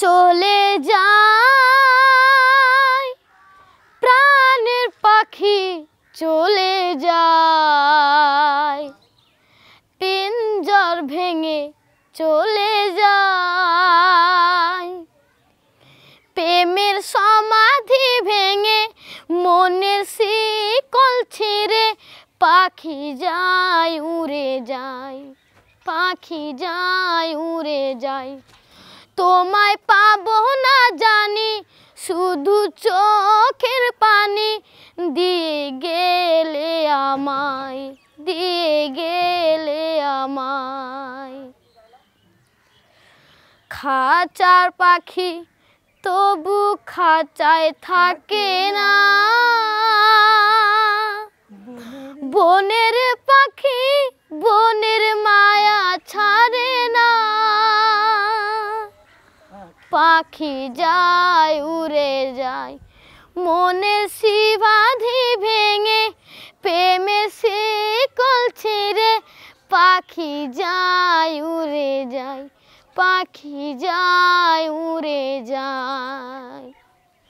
চলে যায় প্রাণের পাখি চলে যায় পিঞ্জর ভেঙে চলে যায় প্রেমের সমাধি ভেঙে মনের শিকল ছিঁড়ে পাখি যায় উড়ে যায় পাখি যায় উড়ে যায় তোমায় পাব না জানি শুধু চোখের পানি দিয়ে গেলে আমায় দিয়ে গেলে আমায় খাঁচার পাখি তবু খাঁচায় থাকে না বনের পাখি বনে পাখি যায় উড়ে যায় মনের শিবাধি ভেঙে প্রেমে সে কল ছেড়ে পাখি যায় উড়ে যায় পাখি যায় উড়ে